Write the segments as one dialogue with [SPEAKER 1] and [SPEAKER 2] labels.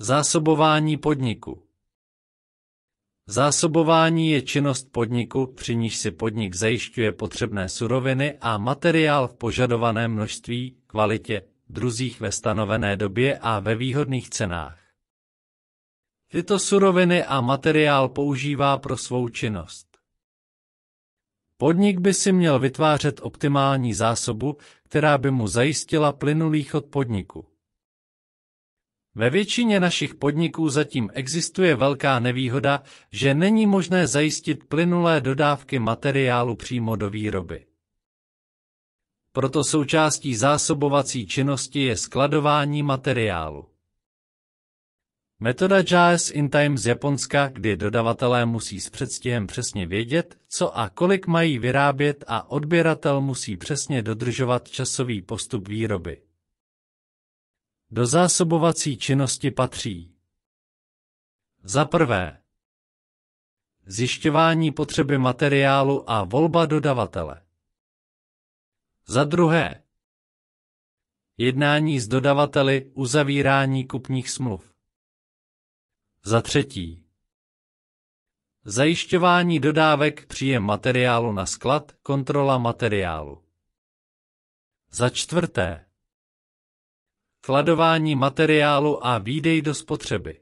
[SPEAKER 1] Zásobování podniku Zásobování je činnost podniku, při níž si podnik zajišťuje potřebné suroviny a materiál v požadované množství, kvalitě, druzích ve stanovené době a ve výhodných cenách. Tyto suroviny a materiál používá pro svou činnost. Podnik by si měl vytvářet optimální zásobu, která by mu zajistila plynulý chod podniku. Ve většině našich podniků zatím existuje velká nevýhoda, že není možné zajistit plynulé dodávky materiálu přímo do výroby. Proto součástí zásobovací činnosti je skladování materiálu. Metoda JS in Time z Japonska, kdy dodavatelé musí s předstihem přesně vědět, co a kolik mají vyrábět a odběratel musí přesně dodržovat časový postup výroby. Do zásobovací činnosti patří za prvé zjišťování potřeby materiálu a volba dodavatele. Za druhé jednání s dodavateli, uzavírání kupních smluv. Za třetí zajišťování dodávek, příjem materiálu na sklad, kontrola materiálu. Za čtvrté Sladování materiálu a výdej do spotřeby.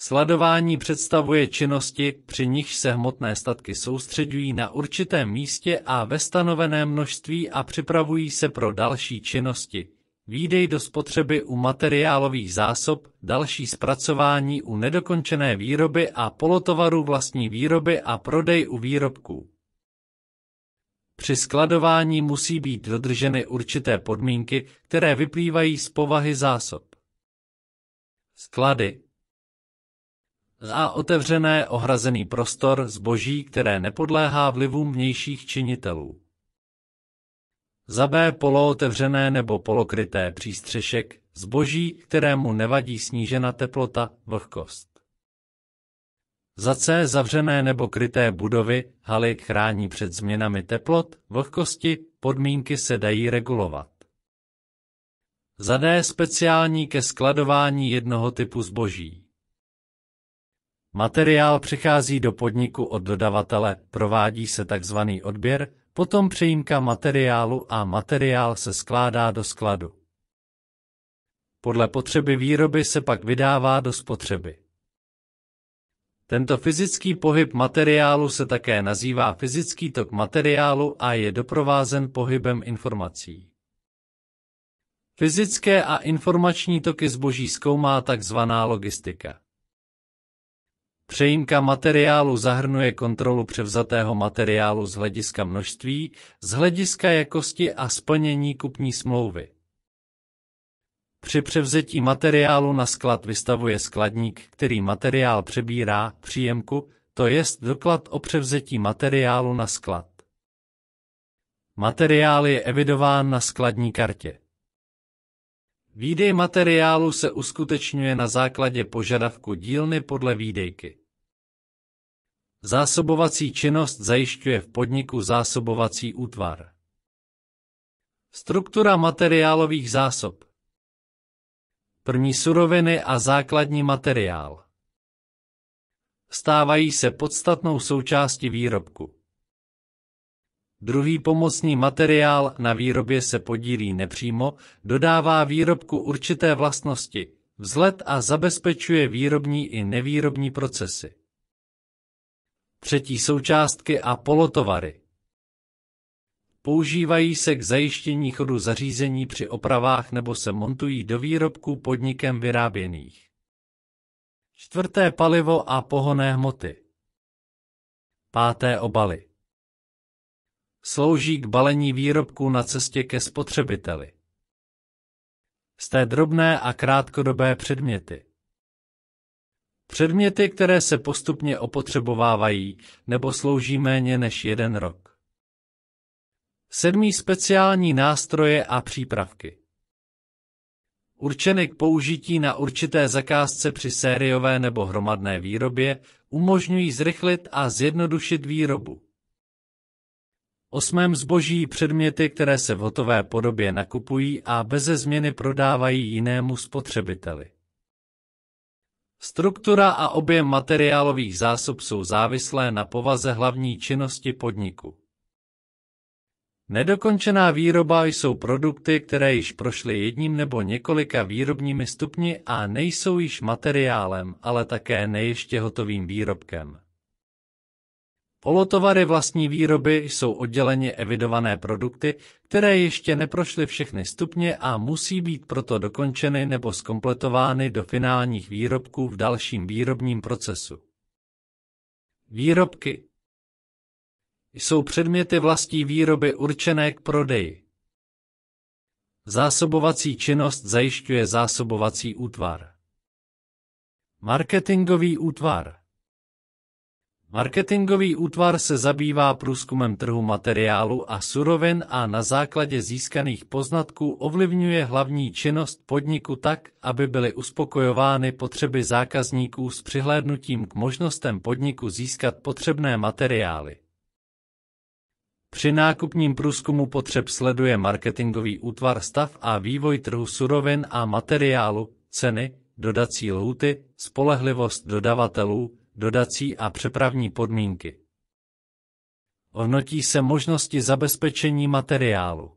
[SPEAKER 1] Sladování představuje činnosti, při nichž se hmotné statky soustředují na určitém místě a ve stanovené množství a připravují se pro další činnosti. Výdej do spotřeby u materiálových zásob, další zpracování u nedokončené výroby a polotovaru vlastní výroby a prodej u výrobků. Při skladování musí být dodrženy určité podmínky, které vyplývají z povahy zásob. Sklady a otevřené ohrazený prostor zboží, které nepodléhá vlivům vnějších činitelů. Za B polootevřené nebo polokryté přístřešek zboží, kterému nevadí snížena teplota, vlhkost. Za C zavřené nebo kryté budovy, haly chrání před změnami teplot, vlhkosti, podmínky se dají regulovat. Za D speciální ke skladování jednoho typu zboží. Materiál přichází do podniku od dodavatele, provádí se tzv. odběr, potom přejímka materiálu a materiál se skládá do skladu. Podle potřeby výroby se pak vydává do spotřeby. Tento fyzický pohyb materiálu se také nazývá fyzický tok materiálu a je doprovázen pohybem informací. Fyzické a informační toky zboží zkoumá tzv. logistika. Přejímka materiálu zahrnuje kontrolu převzatého materiálu z hlediska množství, z hlediska jakosti a splnění kupní smlouvy. Při převzetí materiálu na sklad vystavuje skladník, který materiál přebírá, příjemku, to jest doklad o převzetí materiálu na sklad. Materiál je evidován na skladní kartě. Výdej materiálu se uskutečňuje na základě požadavku dílny podle výdejky. Zásobovací činnost zajišťuje v podniku zásobovací útvar. Struktura materiálových zásob první suroviny a základní materiál. Stávají se podstatnou součástí výrobku. Druhý pomocný materiál na výrobě se podílí nepřímo, dodává výrobku určité vlastnosti, vzhled a zabezpečuje výrobní i nevýrobní procesy. Třetí součástky a polotovary. Používají se k zajištění chodu zařízení při opravách nebo se montují do výrobků podnikem vyráběných. Čtvrté palivo a pohonné hmoty. Páté obaly. Slouží k balení výrobků na cestě ke spotřebiteli. té drobné a krátkodobé předměty. Předměty, které se postupně opotřebovávají nebo slouží méně než jeden rok. Sedmý speciální nástroje a přípravky. Určeny k použití na určité zakázce při sériové nebo hromadné výrobě, umožňují zrychlit a zjednodušit výrobu. Osmém zboží předměty, které se v hotové podobě nakupují a beze změny prodávají jinému spotřebiteli. Struktura a objem materiálových zásob jsou závislé na povaze hlavní činnosti podniku. Nedokončená výroba jsou produkty, které již prošly jedním nebo několika výrobními stupni a nejsou již materiálem, ale také neještě hotovým výrobkem. Polotovary vlastní výroby jsou odděleně evidované produkty, které ještě neprošly všechny stupně a musí být proto dokončeny nebo skompletovány do finálních výrobků v dalším výrobním procesu. Výrobky jsou předměty vlastní výroby určené k prodeji. Zásobovací činnost zajišťuje zásobovací útvar. Marketingový útvar Marketingový útvar se zabývá průzkumem trhu materiálu a surovin a na základě získaných poznatků ovlivňuje hlavní činnost podniku tak, aby byly uspokojovány potřeby zákazníků s přihlédnutím k možnostem podniku získat potřebné materiály. Při nákupním průzkumu potřeb sleduje marketingový útvar stav a vývoj trhu surovin a materiálu, ceny, dodací louty, spolehlivost dodavatelů, dodací a přepravní podmínky. Hodnotí se možnosti zabezpečení materiálu.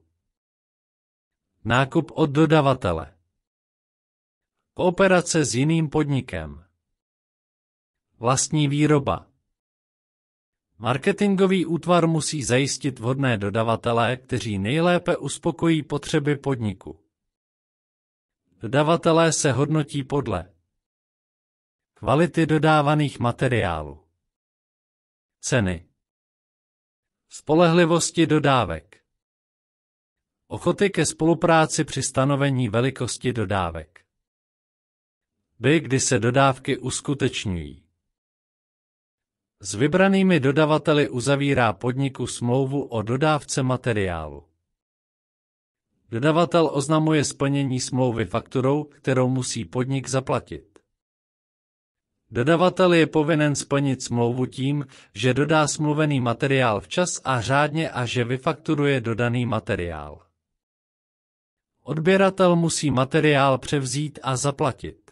[SPEAKER 1] Nákup od dodavatele. Kooperace s jiným podnikem. Vlastní výroba. Marketingový útvar musí zajistit vhodné dodavatele, kteří nejlépe uspokojí potřeby podniku. Dodavatelé se hodnotí podle kvality dodávaných materiálů, ceny, spolehlivosti dodávek, ochoty ke spolupráci při stanovení velikosti dodávek, by kdy se dodávky uskutečňují. S vybranými dodavateli uzavírá podniku smlouvu o dodávce materiálu. Dodavatel oznamuje splnění smlouvy fakturou, kterou musí podnik zaplatit. Dodavatel je povinen splnit smlouvu tím, že dodá smluvený materiál včas a řádně a že vyfakturuje dodaný materiál. Odběratel musí materiál převzít a zaplatit.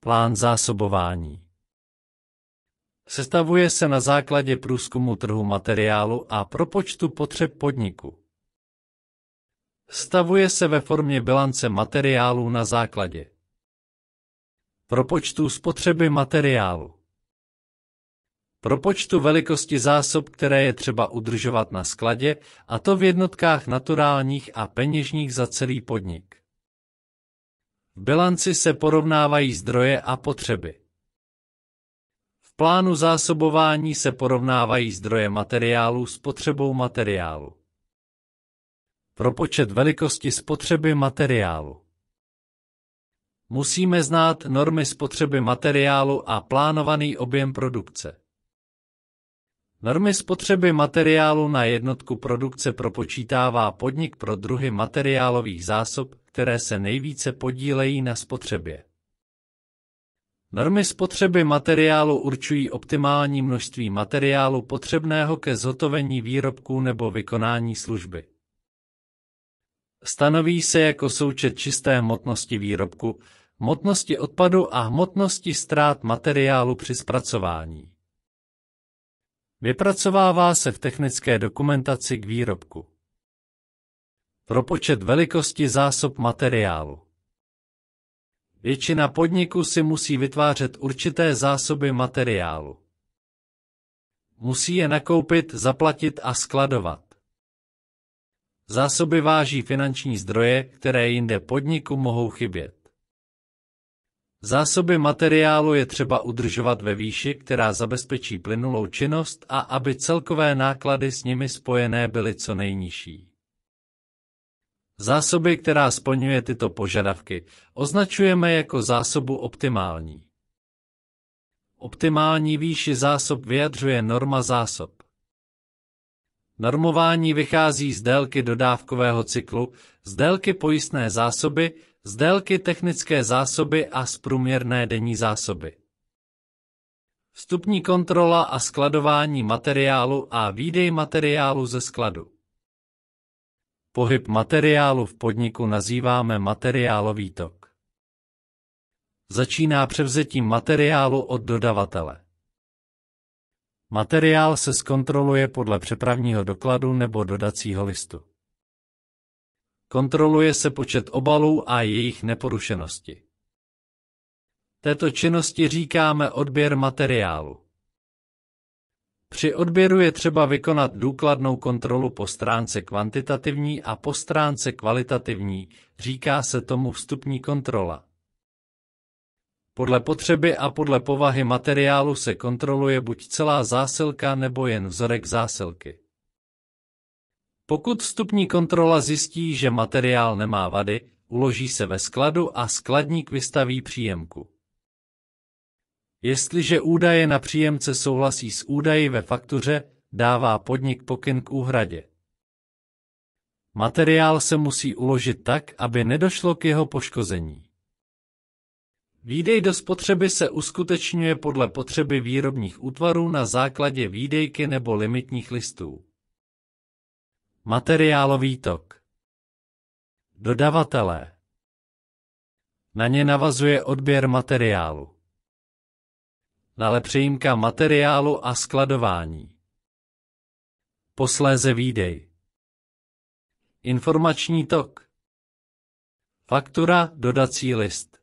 [SPEAKER 1] Plán zásobování Sestavuje se na základě průzkumu trhu materiálu a propočtu potřeb podniku. Stavuje se ve formě bilance materiálů na základě propočtu spotřeby materiálu, propočtu velikosti zásob, které je třeba udržovat na skladě, a to v jednotkách naturálních a peněžních za celý podnik. V bilanci se porovnávají zdroje a potřeby plánu zásobování se porovnávají zdroje materiálu s potřebou materiálu. Propočet velikosti spotřeby materiálu Musíme znát normy spotřeby materiálu a plánovaný objem produkce. Normy spotřeby materiálu na jednotku produkce propočítává podnik pro druhy materiálových zásob, které se nejvíce podílejí na spotřebě. Normy spotřeby materiálu určují optimální množství materiálu potřebného ke zhotovení výrobků nebo vykonání služby. Stanoví se jako součet čisté hmotnosti výrobku, hmotnosti odpadu a hmotnosti ztrát materiálu při zpracování. Vypracovává se v technické dokumentaci k výrobku. Propočet velikosti zásob materiálu. Většina podniků si musí vytvářet určité zásoby materiálu. Musí je nakoupit, zaplatit a skladovat. Zásoby váží finanční zdroje, které jinde podniku mohou chybět. Zásoby materiálu je třeba udržovat ve výši, která zabezpečí plynulou činnost a aby celkové náklady s nimi spojené byly co nejnižší. Zásoby, která splňuje tyto požadavky, označujeme jako zásobu optimální. Optimální výši zásob vyjadřuje norma zásob. Normování vychází z délky dodávkového cyklu, z délky pojistné zásoby, z délky technické zásoby a z průměrné denní zásoby. Vstupní kontrola a skladování materiálu a výdej materiálu ze skladu. Pohyb materiálu v podniku nazýváme materiálový tok. Začíná převzetím materiálu od dodavatele. Materiál se zkontroluje podle přepravního dokladu nebo dodacího listu. Kontroluje se počet obalů a jejich neporušenosti. Této činnosti říkáme odběr materiálu. Při odběru je třeba vykonat důkladnou kontrolu po stránce kvantitativní a po stránce kvalitativní, říká se tomu vstupní kontrola. Podle potřeby a podle povahy materiálu se kontroluje buď celá zásilka nebo jen vzorek zásilky. Pokud vstupní kontrola zjistí, že materiál nemá vady, uloží se ve skladu a skladník vystaví příjemku. Jestliže údaje na příjemce souhlasí s údaji ve faktuře, dává podnik pokyn k úhradě. Materiál se musí uložit tak, aby nedošlo k jeho poškození. Výdej do spotřeby se uskutečňuje podle potřeby výrobních útvarů na základě výdejky nebo limitních listů. Materiálový tok Dodavatelé Na ně navazuje odběr materiálu. No ale přejímka materiálu a skladování. Posléze výdej. Informační tok. Faktura, dodací list.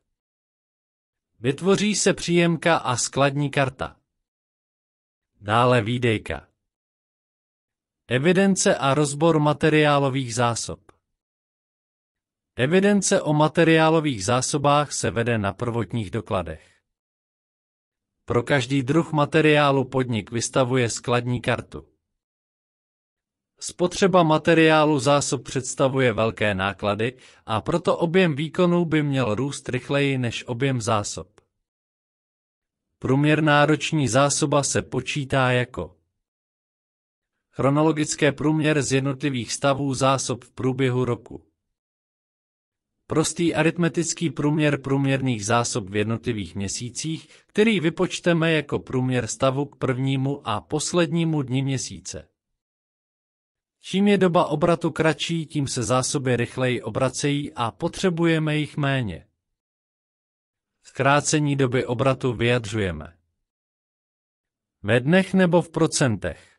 [SPEAKER 1] Vytvoří se příjemka a skladní karta. Dále výdejka. Evidence a rozbor materiálových zásob. Evidence o materiálových zásobách se vede na prvotních dokladech. Pro každý druh materiálu podnik vystavuje skladní kartu. Spotřeba materiálu zásob představuje velké náklady a proto objem výkonů by měl růst rychleji než objem zásob. Průměrná roční zásoba se počítá jako chronologické průměr z jednotlivých stavů zásob v průběhu roku prostý aritmetický průměr průměrných zásob v jednotlivých měsících, který vypočteme jako průměr stavu k prvnímu a poslednímu dni měsíce. Čím je doba obratu kratší, tím se zásoby rychleji obracejí a potřebujeme jich méně. Zkrácení doby obratu vyjadřujeme. Ve dnech nebo v procentech.